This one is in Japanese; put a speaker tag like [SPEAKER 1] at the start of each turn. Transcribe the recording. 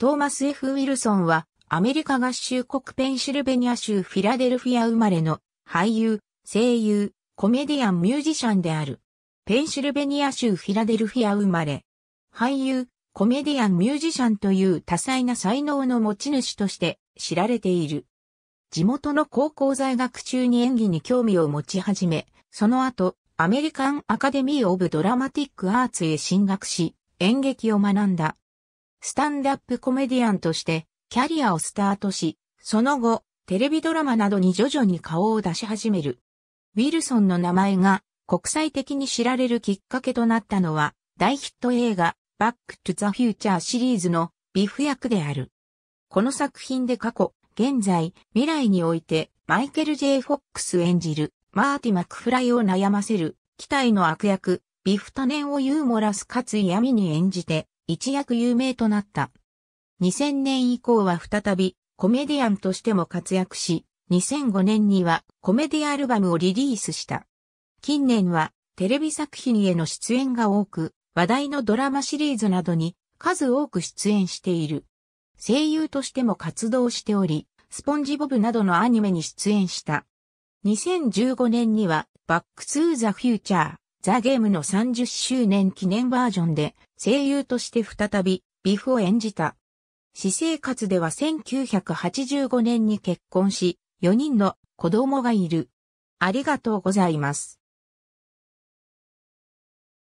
[SPEAKER 1] トーマス・ F・ ウィルソンは、アメリカ合衆国ペンシルベニア州フィラデルフィア生
[SPEAKER 2] まれの俳優、声優、コメディアン・ミュージシャンである。ペンシルベニア州フィラデルフィア生まれ。俳優、コメディアン・ミュージシャンという多彩な才能の持ち主として知られている。地元の高校在学中に演技に興味を持ち始め、その後、アメリカン・アカデミー・オブ・ドラマティック・アーツへ進学し、演劇を学んだ。スタンダップコメディアンとしてキャリアをスタートし、その後、テレビドラマなどに徐々に顔を出し始める。ウィルソンの名前が国際的に知られるきっかけとなったのは、大ヒット映画、バック・トゥ・ザ・フューチャーシリーズのビフ役である。この作品で過去、現在、未来において、マイケル・ J・ フォックス演じる、マーティ・マクフライを悩ませる、期待の悪役、ビフ多年をユーモラスかつ闇に演じて、一躍有名となった。2000年以降は再びコメディアンとしても活躍し、2005年にはコメディアルバムをリリースした。近年はテレビ作品への出演が多く、話題のドラマシリーズなどに数多く出演している。声優としても活動しており、スポンジボブなどのアニメに出演した。2015年にはバックツーザフューチャー、ザ・ゲームの30周年記念バージョンで声優として再びビフを演じた。私生活では1985年に結婚し、4人の子
[SPEAKER 1] 供がいる。ありがとうございます。